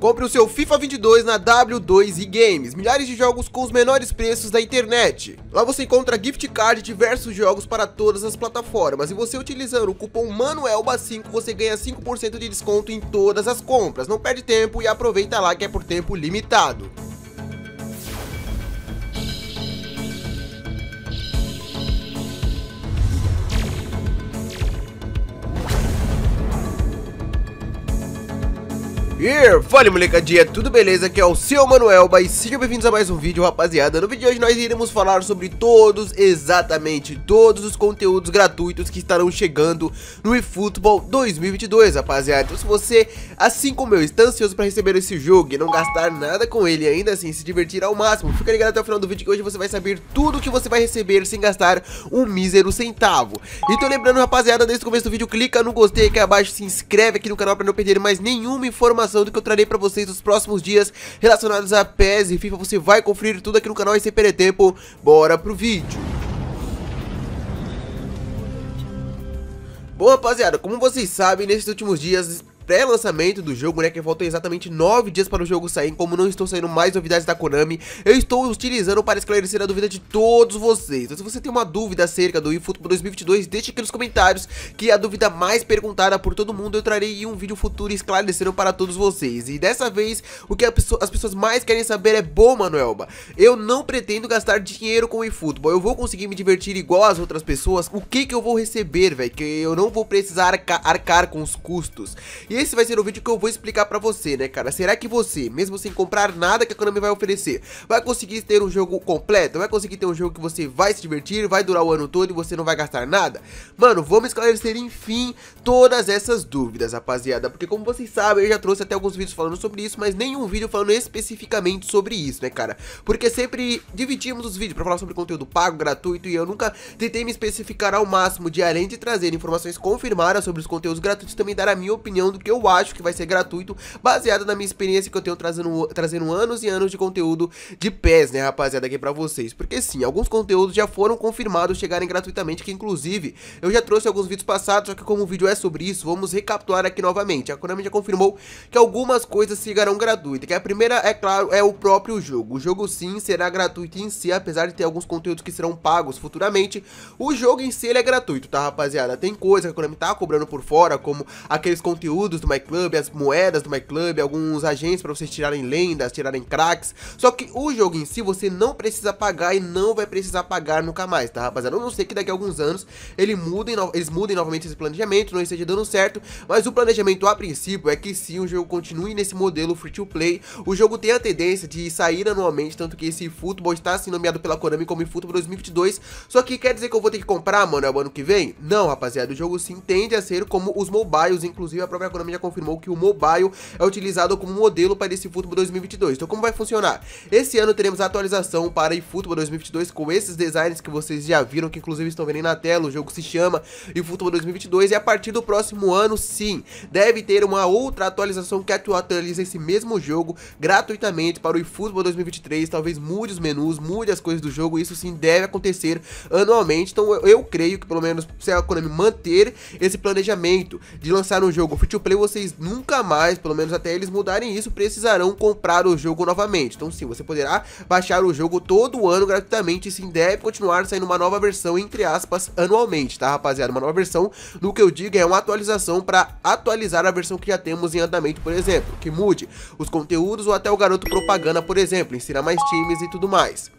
Compre o seu FIFA 22 na W2 e Games, milhares de jogos com os menores preços da internet. Lá você encontra gift card e diversos jogos para todas as plataformas e você utilizando o cupom MANUELBA5 você ganha 5% de desconto em todas as compras. Não perde tempo e aproveita lá que é por tempo limitado. Here! Fala molecadinha, tudo beleza? Aqui é o seu Manuel, e sejam bem-vindos a mais um vídeo rapaziada No vídeo de hoje nós iremos falar sobre todos, exatamente todos os conteúdos gratuitos que estarão chegando no eFootball 2022 rapaziada Então se você, assim como eu, está ansioso para receber esse jogo e não gastar nada com ele ainda assim se divertir ao máximo Fica ligado até o final do vídeo que hoje você vai saber tudo o que você vai receber sem gastar um mísero centavo Então lembrando rapaziada, desde o começo do vídeo clica no gostei aqui abaixo, se inscreve aqui no canal para não perder mais nenhuma informação informação do que eu trarei pra vocês nos próximos dias relacionados a PES e FIFA. Você vai conferir tudo aqui no canal e sem perder tempo, bora pro vídeo. Bom, rapaziada, como vocês sabem, nesses últimos dias pré-lançamento do jogo, né, que faltam exatamente 9 dias para o jogo sair, como não estão saindo mais novidades da Konami, eu estou utilizando para esclarecer a dúvida de todos vocês. Então, se você tem uma dúvida acerca do eFootball 2022, deixe aqui nos comentários, que é a dúvida mais perguntada por todo mundo, eu trarei em um vídeo futuro esclarecendo para todos vocês. E dessa vez, o que pessoa, as pessoas mais querem saber é, bom, Manuelba, eu não pretendo gastar dinheiro com o eFootball, eu vou conseguir me divertir igual as outras pessoas, o que que eu vou receber, velho, que eu não vou precisar arcar, arcar com os custos. E esse vai ser o vídeo que eu vou explicar pra você, né, cara? Será que você, mesmo sem comprar nada que a Konami vai oferecer, vai conseguir ter um jogo completo? Vai conseguir ter um jogo que você vai se divertir, vai durar o ano todo e você não vai gastar nada? Mano, vamos esclarecer, enfim, todas essas dúvidas, rapaziada. Porque como vocês sabem, eu já trouxe até alguns vídeos falando sobre isso, mas nenhum vídeo falando especificamente sobre isso, né, cara? Porque sempre dividimos os vídeos pra falar sobre conteúdo pago, gratuito, e eu nunca tentei me especificar ao máximo de, além de trazer informações confirmadas sobre os conteúdos gratuitos, também dar a minha opinião do que eu acho que vai ser gratuito, baseado na minha experiência que eu tenho trazendo, trazendo anos e anos de conteúdo de pés, né, rapaziada, aqui pra vocês. Porque sim, alguns conteúdos já foram confirmados chegarem gratuitamente, que inclusive eu já trouxe alguns vídeos passados, só que como o vídeo é sobre isso, vamos recapitular aqui novamente. A Konami já confirmou que algumas coisas chegarão gratuitas, que a primeira, é claro, é o próprio jogo. O jogo sim será gratuito em si, apesar de ter alguns conteúdos que serão pagos futuramente, o jogo em si ele é gratuito, tá, rapaziada? Tem coisa que a Konami tá cobrando por fora, como aqueles conteúdos escudos do MyClub, as moedas do MyClub, alguns agentes para vocês tirarem lendas, tirarem cracks. Só que o jogo em si você não precisa pagar e não vai precisar pagar nunca mais, tá rapaziada? Eu não sei que daqui a alguns anos ele mude, eles mudem novamente esse planejamento, não esteja dando certo, mas o planejamento a princípio é que se o jogo continue nesse modelo free to play, o jogo tem a tendência de sair anualmente, tanto que esse futebol está sendo nomeado pela Konami como futebol 2022, só que quer dizer que eu vou ter que comprar, mano, é o ano que vem? Não, rapaziada, o jogo se entende a ser como os mobiles, inclusive a própria Konami Konami já confirmou que o mobile é utilizado como modelo para esse futebol 2022. Então como vai funcionar? Esse ano teremos atualização para eFootball 2022 com esses designs que vocês já viram, que inclusive estão vendo aí na tela, o jogo se chama eFootball 2022 e a partir do próximo ano, sim, deve ter uma outra atualização que atualiza esse mesmo jogo gratuitamente para o eFootball 2023, talvez mude os menus, mude as coisas do jogo, isso sim deve acontecer anualmente, então eu, eu creio que pelo menos se a Konami manter esse planejamento de lançar um jogo free-to-play vocês nunca mais, pelo menos até eles mudarem isso, precisarão comprar o jogo novamente. Então sim, você poderá baixar o jogo todo ano gratuitamente, e sim deve continuar saindo uma nova versão, entre aspas, anualmente, tá rapaziada? Uma nova versão, no que eu digo, é uma atualização para atualizar a versão que já temos em andamento, por exemplo, que mude os conteúdos ou até o garoto propaganda, por exemplo, ensinar mais times e tudo mais.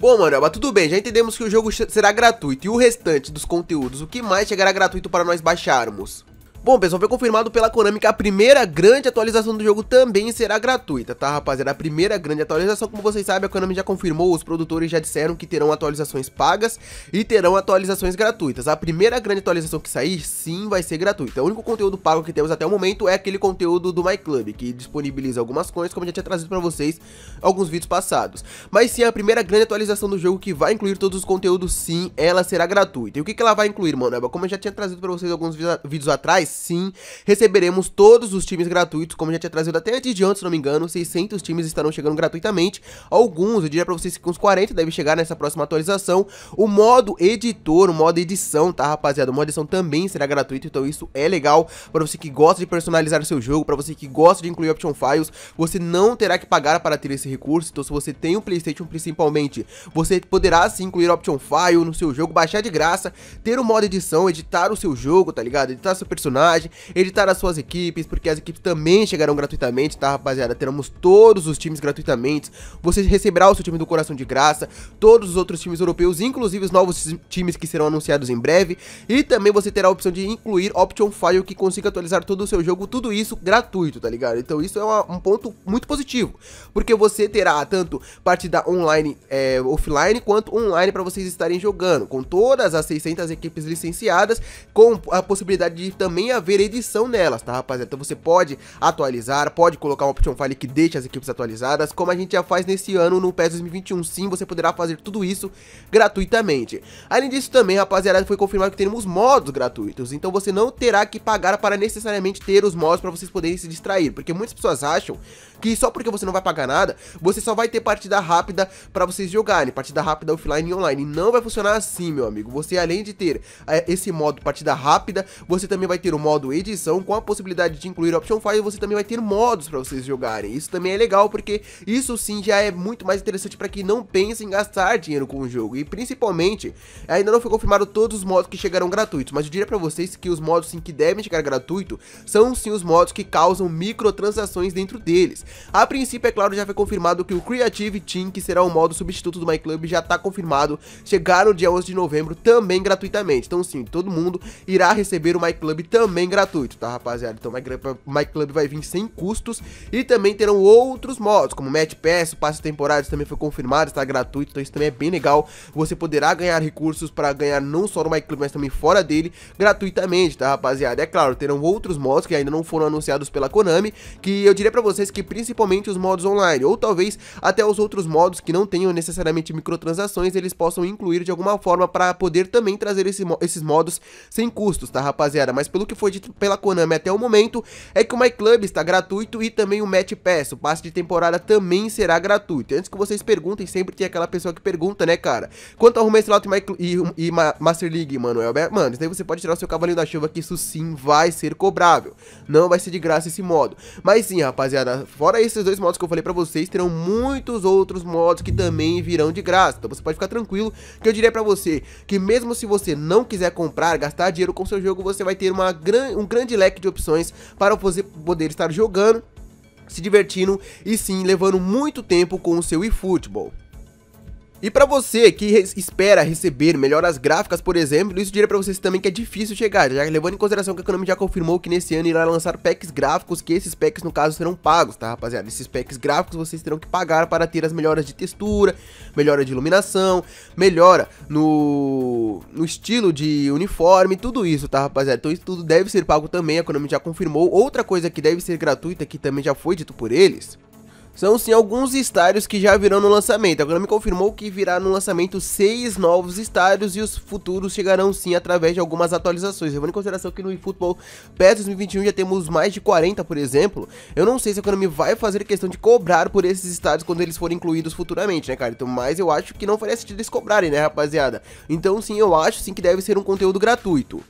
Bom, mas tudo bem, já entendemos que o jogo será gratuito e o restante dos conteúdos, o que mais chegará gratuito para nós baixarmos? Bom, pessoal, foi confirmado pela Konami que a primeira grande atualização do jogo também será gratuita, tá, rapaziada? A primeira grande atualização, como vocês sabem, a Konami já confirmou, os produtores já disseram que terão atualizações pagas e terão atualizações gratuitas. A primeira grande atualização que sair, sim, vai ser gratuita. O único conteúdo pago que temos até o momento é aquele conteúdo do MyClub, que disponibiliza algumas coisas, como eu já tinha trazido pra vocês alguns vídeos passados. Mas sim, a primeira grande atualização do jogo que vai incluir todos os conteúdos, sim, ela será gratuita. E o que, que ela vai incluir, mano? Como eu já tinha trazido pra vocês alguns vídeos atrás, sim, receberemos todos os times gratuitos, como já tinha trazido até antes de ontem, se não me engano, 600 times estarão chegando gratuitamente, alguns, eu diria pra vocês que uns 40 devem chegar nessa próxima atualização, o modo editor, o modo edição, tá rapaziada, o modo edição também será gratuito, então isso é legal pra você que gosta de personalizar o seu jogo, pra você que gosta de incluir option files, você não terá que pagar para ter esse recurso, então se você tem um Playstation principalmente, você poderá sim incluir option file no seu jogo, baixar de graça, ter o modo edição, editar o seu jogo, tá ligado? Editar seu personagem, personagem, editar tá as suas equipes, porque as equipes também chegarão gratuitamente, tá rapaziada? Teremos todos os times gratuitamente, você receberá o seu time do coração de graça, todos os outros times europeus, inclusive os novos times que serão anunciados em breve, e também você terá a opção de incluir Option File que consiga atualizar todo o seu jogo, tudo isso gratuito, tá ligado? Então isso é uma, um ponto muito positivo, porque você terá tanto partida online, é, offline, quanto online para vocês estarem jogando, com todas as 600 equipes licenciadas, com a possibilidade de também haver edição nelas, tá rapaziada? Então você pode atualizar, pode colocar uma option file que deixe as equipes atualizadas, como a gente já faz nesse ano no PES 2021, sim, você poderá fazer tudo isso gratuitamente. Além disso também, rapaziada, foi confirmado que teremos modos gratuitos, então você não terá que pagar para necessariamente ter os mods para vocês poderem se distrair, porque muitas pessoas acham que só porque você não vai pagar nada, você só vai ter partida rápida para vocês jogarem, partida rápida offline e online, não vai funcionar assim, meu amigo. Você além de ter eh, esse modo partida rápida, você também vai ter o o modo edição, com a possibilidade de incluir Option File, você também vai ter modos para vocês jogarem. Isso também é legal, porque isso sim já é muito mais interessante para quem não pensa em gastar dinheiro com o jogo. E principalmente, ainda não foi confirmado todos os modos que chegaram gratuitos, mas eu diria para vocês que os modos sim que devem chegar gratuito são sim os modos que causam microtransações dentro deles. A princípio, é claro, já foi confirmado que o Creative Team, que será o modo substituto do MyClub, já está confirmado chegar no dia 11 de novembro também gratuitamente. Então sim, todo mundo irá receber o MyClub também também gratuito, tá, rapaziada? Então o MyClub vai vir sem custos e também terão outros modos, como Match Pass, passe temporário também foi confirmado, está gratuito, então isso também é bem legal. Você poderá ganhar recursos para ganhar não só no MyClub, mas também fora dele, gratuitamente, tá, rapaziada? É claro, terão outros modos que ainda não foram anunciados pela Konami, que eu diria para vocês que principalmente os modos online, ou talvez até os outros modos que não tenham necessariamente microtransações, eles possam incluir de alguma forma para poder também trazer esse, esses modos sem custos, tá, rapaziada? Mas pelo que foi dito pela Konami até o momento é que o MyClub Club está gratuito e também o Match Pass, o passe de temporada também será gratuito. Antes que vocês perguntem, sempre tem aquela pessoa que pergunta, né, cara? Quanto ao Rumestrelato e, e, e Master League, mano, é, mano, isso daí você pode tirar o seu cavalinho da chuva que isso sim vai ser cobrável. Não vai ser de graça esse modo. Mas sim, rapaziada, fora esses dois modos que eu falei pra vocês, terão muitos outros modos que também virão de graça. Então você pode ficar tranquilo que eu diria pra você que mesmo se você não quiser comprar, gastar dinheiro com seu jogo, você vai ter uma gran um grande leque de opções para você poder estar jogando, se divertindo e sim levando muito tempo com o seu eFootball. E para você que espera receber melhoras gráficas, por exemplo, isso diria para vocês também que é difícil chegar, já levando em consideração que a Konami já confirmou que nesse ano irá lançar packs gráficos, que esses packs no caso serão pagos, tá rapaziada? Esses packs gráficos vocês terão que pagar para ter as melhoras de textura, melhora de iluminação, melhora no, no estilo de uniforme, tudo isso, tá rapaziada? Então isso tudo deve ser pago também, a Konami já confirmou. Outra coisa que deve ser gratuita, que também já foi dito por eles, são sim alguns estádios que já virão no lançamento. A Konami confirmou que virá no lançamento seis novos estádios e os futuros chegarão sim através de algumas atualizações. Levando em consideração que no eFootball PES 2021 já temos mais de 40, por exemplo, eu não sei se a Konami vai fazer questão de cobrar por esses estádios quando eles forem incluídos futuramente, né, cara? Então, mas eu acho que não faria sentido eles cobrarem, né, rapaziada? Então, sim, eu acho sim que deve ser um conteúdo gratuito.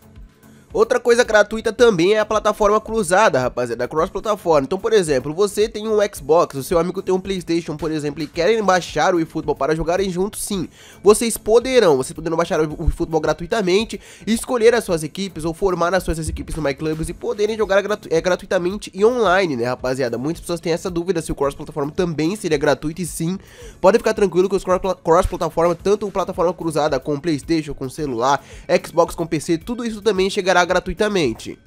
Outra coisa gratuita também é a plataforma cruzada, rapaziada, cross-plataforma. Então, por exemplo, você tem um Xbox, o seu amigo tem um Playstation, por exemplo, e querem baixar o eFootball para jogarem juntos, sim. Vocês poderão, vocês poderão baixar o eFootball gratuitamente, escolher as suas equipes ou formar as suas equipes no MyClubs e poderem jogar gratu é, gratuitamente e online, né, rapaziada? Muitas pessoas têm essa dúvida se o cross-plataforma também seria gratuito e sim. Podem ficar tranquilo que os cross-plataforma, tanto plataforma cruzada com Playstation, com celular, Xbox com PC, tudo isso também chegará gratuitamente.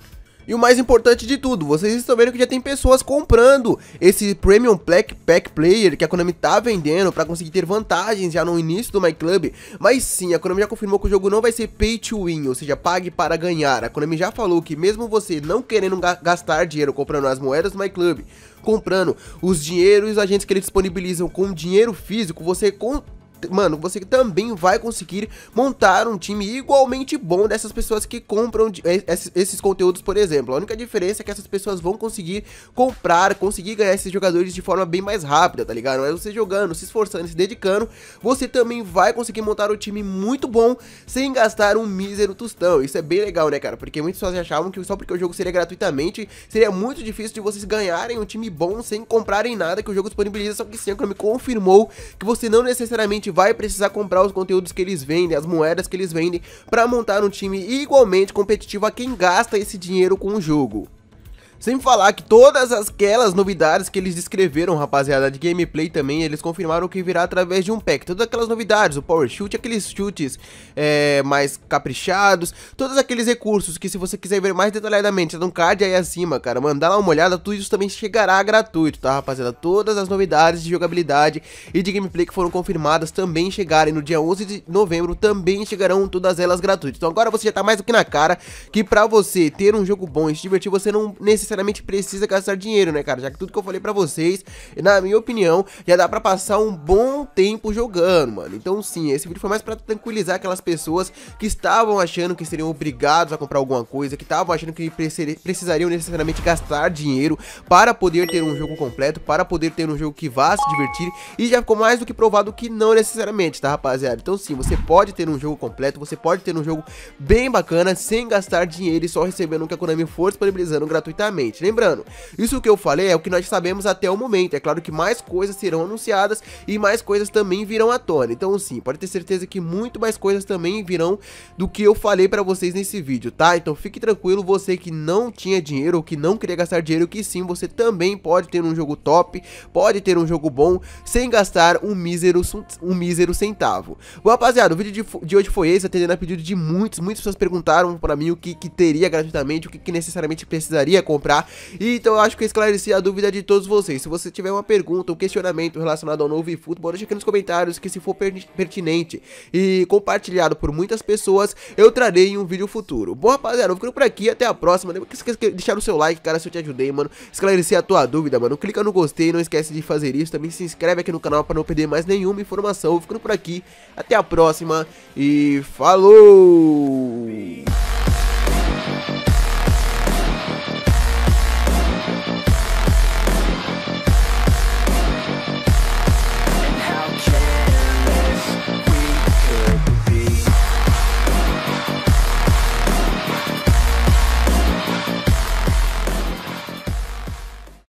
E o mais importante de tudo, vocês estão vendo que já tem pessoas comprando esse Premium Black Pack Player que a Konami tá vendendo para conseguir ter vantagens já no início do My Club. Mas sim, a Konami já confirmou que o jogo não vai ser pay to win, ou seja, pague para ganhar. A Konami já falou que mesmo você não querendo gastar dinheiro comprando as moedas do My Club, comprando os dinheiros, os agentes que eles disponibilizam com dinheiro físico, você com mano, você também vai conseguir montar um time igualmente bom dessas pessoas que compram eh, esses conteúdos, por exemplo. A única diferença é que essas pessoas vão conseguir comprar, conseguir ganhar esses jogadores de forma bem mais rápida, tá ligado? É você jogando, se esforçando, se dedicando, você também vai conseguir montar um time muito bom sem gastar um mísero tostão. Isso é bem legal, né, cara? Porque muitas pessoas achavam que só porque o jogo seria gratuitamente, seria muito difícil de vocês ganharem um time bom sem comprarem nada que o jogo disponibiliza, só que Sincro me confirmou que você não necessariamente vai precisar comprar os conteúdos que eles vendem, as moedas que eles vendem, para montar um time igualmente competitivo a quem gasta esse dinheiro com o jogo. Sem falar que todas aquelas novidades que eles descreveram, rapaziada, de gameplay também, eles confirmaram que virá através de um pack. Todas aquelas novidades, o Power Shoot, aqueles chutes é, mais caprichados, todos aqueles recursos que se você quiser ver mais detalhadamente, dá um card aí acima, cara, mandar lá uma olhada, tudo isso também chegará gratuito, tá, rapaziada? Todas as novidades de jogabilidade e de gameplay que foram confirmadas também chegarem no dia 11 de novembro, também chegarão todas elas gratuitas. Então agora você já tá mais do que na cara que pra você ter um jogo bom e se divertir, você não necessariamente necessariamente precisa gastar dinheiro, né, cara? Já que tudo que eu falei pra vocês, na minha opinião, já dá pra passar um bom tempo jogando, mano. Então sim, esse vídeo foi mais pra tranquilizar aquelas pessoas que estavam achando que seriam obrigados a comprar alguma coisa, que estavam achando que precisariam necessariamente gastar dinheiro para poder ter um jogo completo, para poder ter um jogo que vá se divertir, e já ficou mais do que provado que não necessariamente, tá, rapaziada? Então sim, você pode ter um jogo completo, você pode ter um jogo bem bacana, sem gastar dinheiro e só recebendo o que a Konami for disponibilizando gratuitamente novamente. Lembrando, isso que eu falei é o que nós sabemos até o momento. É claro que mais coisas serão anunciadas e mais coisas também virão à tona. Então sim, pode ter certeza que muito mais coisas também virão do que eu falei pra vocês nesse vídeo, tá? Então fique tranquilo, você que não tinha dinheiro ou que não queria gastar dinheiro, que sim, você também pode ter um jogo top, pode ter um jogo bom, sem gastar um mísero, um mísero centavo. Bom, rapaziada, o vídeo de, de hoje foi esse, atendendo a é pedido de muitos, muitas pessoas perguntaram pra mim o que, que teria gratuitamente, o que, que necessariamente precisaria comprar comprar. então eu acho que eu esclareci a dúvida de todos vocês. Se você tiver uma pergunta, um questionamento relacionado ao novo eFootball, deixa aqui nos comentários que se for pertinente e compartilhado por muitas pessoas, eu trarei em um vídeo futuro. Bom, rapaziada, eu ficando por aqui, até a próxima. Não esqueça de deixar o seu like, cara, se eu te ajudei, mano. Esclarecer a tua dúvida, mano. Clica no gostei, não esquece de fazer isso. Também se inscreve aqui no canal para não perder mais nenhuma informação. Eu ficando por aqui, até a próxima e falou!